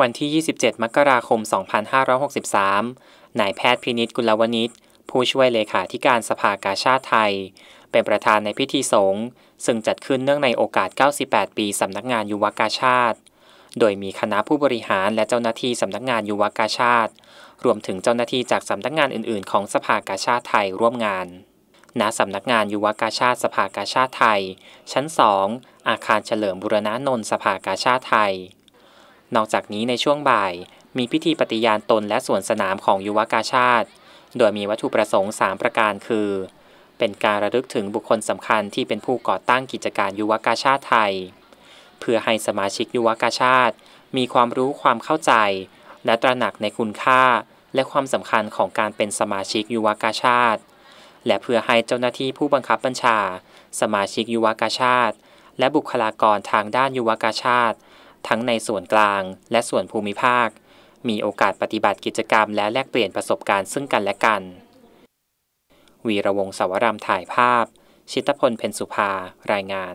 วันที่ 27 มกราคม 2563นายแพทย์พินิษกุลวณิช ผู้ช่วยเลขาธิการสภากาชาติไทย เป็นประธานในพิธีสงฆ์ซึ่งจัดขึ้นเนื่องในโอกาส 98 ปีสำนักงานยุวกาชาติ โดยมีคณะผู้บริหารและเจ้าหน้าที่สำนักงานยุวกาชาติ รวมถึงเจ้าหน้าที่จากสำนักงานอื่นๆ ของสภากาชาติไทยร่วมงาน ณ สำนักงานยุวกาชาติสภากาชาติไทย ชั้น 2 อาคารเฉลิมบุรณะนนท์สภากาชาติไทยนอกจากนี้ในช่วงบ่าย มีพิธีปฏิญาณตนและสวนสนามของยุวกาชาติโดยมีวัตถุประสงค์ 3 ประการคือ เป็นการระลึกถึงบุคคลสำคัญที่เป็นผู้ก่อตั้งกิจการยุวกาชาติไทย เพื่อให้สมาชิกยุวกาชาติมีความรู้ความเข้าใจ และตระหนักในคุณค่า และความสำคัญของการเป็นสมาชิกยุวกาชาติและเพื่อให้เจ้าหน้าที่ผู้บังคับบัญชา สมาชิกยุวกาชาติและบุคลากรทางด้านยุวกาชาติทั้งในส่วนกลางและส่วนภูมิภาค มีโอกาสปฏิบัติกิจกรรมและแลกเปลี่ยนประสบการณ์ซึ่งกันและกัน วีระวงศวรามถ่ายภาพ ชิตพลเพนสุภารายงาน